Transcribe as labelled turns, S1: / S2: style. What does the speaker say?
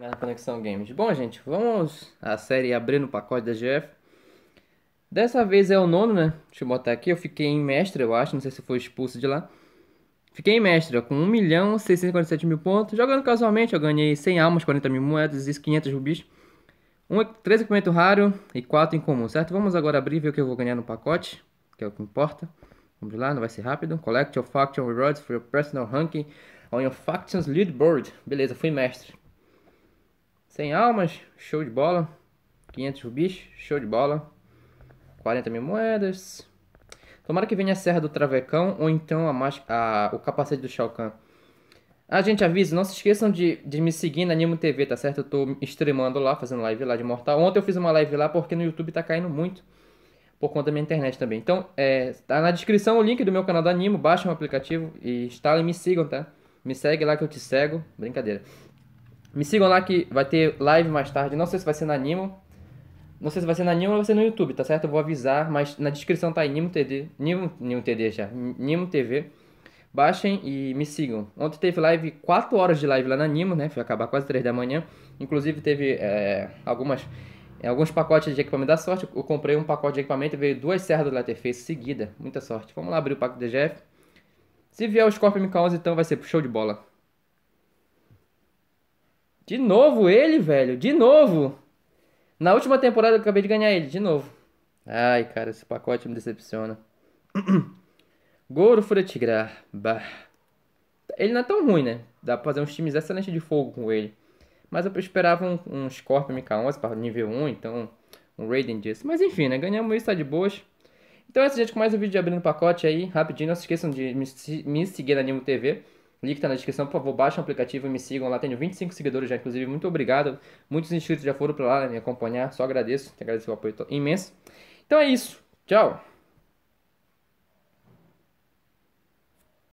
S1: Na Conexão Games. Bom, gente, vamos à série abrindo o pacote da GF. Dessa vez é o nono, né? Deixa eu botar aqui. Eu fiquei em mestre, eu acho. Não sei se foi expulso de lá. Fiquei em mestre, ó, com 1 milhão 647 mil pontos. Jogando casualmente, eu ganhei 100 almas, 40 mil moedas e 500 rubis. Um, 3 equipamento raro e 4 em comum, certo? Vamos agora abrir e ver o que eu vou ganhar no pacote, que é o que importa. Vamos lá, não vai ser rápido. Collect your faction rewards for your personal ranking on your faction's leaderboard. Beleza, fui mestre. 100 almas, show de bola. 500 rubis, show de bola. 40 mil moedas. Tomara que venha a Serra do Travecão ou então a a, o capacete do Shao Kahn. Ah, gente, aviso, não se esqueçam de, de me seguir na animo TV, tá certo? Eu tô streamando lá, fazendo live lá de Mortal. Ontem eu fiz uma live lá porque no YouTube tá caindo muito por conta da minha internet também. Então, é, tá na descrição o link do meu canal da Animo, baixa o aplicativo e instala e me sigam, tá? Me segue lá que eu te cego. Brincadeira. Me sigam lá que vai ter live mais tarde. Não sei se vai ser na Nimo. Não sei se vai ser na Nimo ou vai ser no YouTube, tá certo? Eu vou avisar, mas na descrição tá aí Nimo TD. Nimo, Nimo TD já. Nimo TV. Baixem e me sigam. Ontem teve live, 4 horas de live lá na Nimo, né? Foi acabar quase 3 da manhã. Inclusive teve é, algumas é, alguns pacotes de equipamento da sorte. Eu comprei um pacote de equipamento e veio duas serras do Letterface seguida. Muita sorte. Vamos lá abrir o pacote DGF. Se vier o Scorpion MK11, então vai ser show de bola. De novo ele, velho. De novo. Na última temporada eu acabei de ganhar ele, de novo. Ai, cara, esse pacote me decepciona. Goro Furetigra. Bah. Ele não é tão ruim, né? Dá pra fazer uns times excelentes de fogo com ele. Mas eu esperava um, um Scorpion MK11 para nível 1, então um Raiden disso. Mas enfim, né? Ganhamos isso, tá de boas. Então é isso, gente, com mais um vídeo de abrindo pacote aí, rapidinho. Não se esqueçam de me, me seguir na nimo TV link tá na descrição, por favor, baixem o aplicativo e me sigam lá. Tenho 25 seguidores já, inclusive, muito obrigado. Muitos inscritos já foram para lá né, me acompanhar, só agradeço, agradeço o apoio imenso. Então é isso, tchau!